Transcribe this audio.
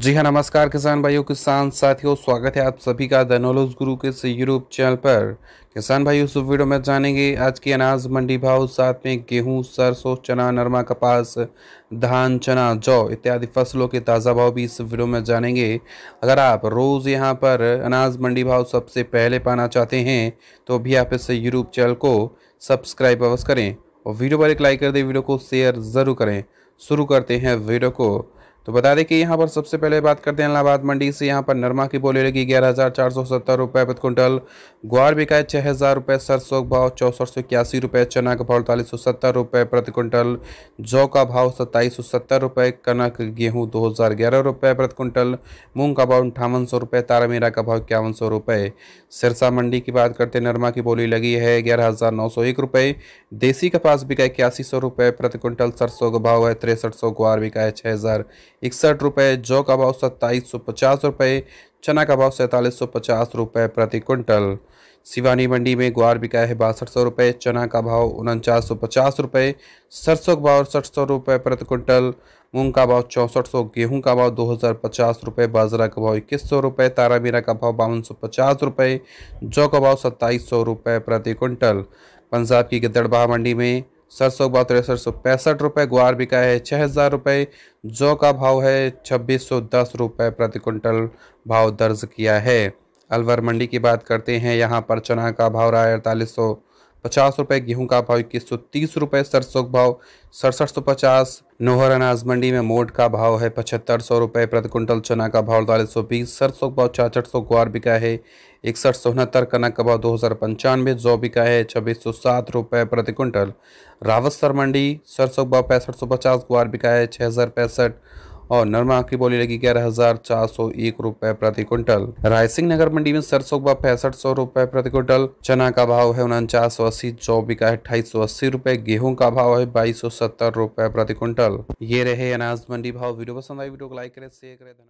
जी हाँ नमस्कार किसान भाइयों किसान साथियों स्वागत है आप सभी का धनोलोज गुरु के यूट्यूब चैनल पर किसान भाइयों इस वीडियो में जानेंगे आज की अनाज मंडी भाव साथ में गेहूं सरसों चना नरमा कपास धान चना जौ इत्यादि फसलों के ताज़ा भाव भी इस वीडियो में जानेंगे अगर आप रोज़ यहां पर अनाज मंडी भाव सबसे पहले पाना चाहते हैं तो भी आप इस यूट्यूब चैनल को सब्सक्राइब अवश्य करें और वीडियो पर एक लाइक कर दें वीडियो को शेयर ज़रूर करें शुरू करते हैं वीडियो को तो बता दें कि यहाँ पर सबसे पहले बात करते हैं इलाहाबाद मंडी से यहाँ पर नरमा की बोली लगी ग्यारह हज़ार चार सौ सत्तर रुपये प्रति क्विंटल ग्वार बिकाए छः हज़ार रुपये सरसों का भाव चौंसठ सौ इक्यासी रुपये चना का भाव अड़तालीस सौ सत्तर रुपये प्रति क्विंटल जौ का भाव सत्ताईस सौ सत्तर रुपये कनक गेहूँ दो हज़ार ग्यारह रुपये प्रति क्विंटल मूंग का भाव अंठावन सौ रुपये तारामीरा का भाव इक्यावन सौ रुपये सिरसा मंडी की बात करते हैं नरमा की बोली लगी है ग्यारह हज़ार नौ सौ एक रुपये देसी कपास बिका इक्यासी सौ रुपये प्रति क्विंटल सरसों का भाव है तिरसठ सौ ग्वार बिका है छः हज़ार इकसठ रुपये जौ का भाव सत्ताईस सौ पचास रुपये चना का भाव सैंतालीस सौ पचास रुपये प्रति क्विंटल शिवानी मंडी में ग्वार बिका है बासठ सौ रुपये चना का भाव उनचास सौ पचास रुपये सरसों का भाव अड़सठ सौ रुपये प्रति क्विंटल मूंग का भाव चौंसठ सौ गेहूँ का भाव दो हज़ार पचास रुपये बाजरा का भाव इक्कीस सौ रुपये तारामीरा का भाव बावन सौ पचास रुपये जौ का भाव सत्ताईस सौ रुपये प्रति क्विंटल पंजाब की गिद्दड़बाह मंडी में सरसों का भाव तिरसठ सौ पैंसठ रुपये ग्वार बिका है छः हज़ार रुपये जौ का भाव है छब्बीस सौ दस रुपये प्रति कुंटल भाव दर्ज किया है अलवर मंडी की बात करते हैं यहाँ पर चना का भाव रहा है अड़तालीस सौ पचास रुपये गेहूँ का भाव इक्कीस सौ तीस रुपये सरसों का भाव सड़सठ सौ पचास नोहर अनाज मंडी में मोट का भाव है पचहत्तर सौ रुपये प्रति कुंटल चना का भाव अड़तालीस सौ बीस सरसों का भाव छाछठ सौ ग्वार बिका है इकसठ सौ उनहत्तर कनक का भाव दो हज़ार पंचानवे जौ बिका है छब्बीस सौ सात रुपये प्रति कुंटल रावत सर मंडी सरसों का भाव पैंसठ सौ पचास ग्वार बिका है छः हज़ार पैंसठ और नरमा की बोली लगी ग्यारह हजार चार सौ एक रूपए प्रति क्विंटल रायसिंह नगर मंडी में सरसों का पैंसठ सौ रूपए प्रति क्विंटल चना का भाव है उनचास सौ अस्सी चौबी का अट्ठाईस सौ अस्सी रूपए गेहूँ का भाव है बाईस सौ सत्तर रूपए प्रति क्विंटल ये रहे अनाज मंडी भाव वीडियो पसंद आई वीडियो को लाइक करें शेयर करें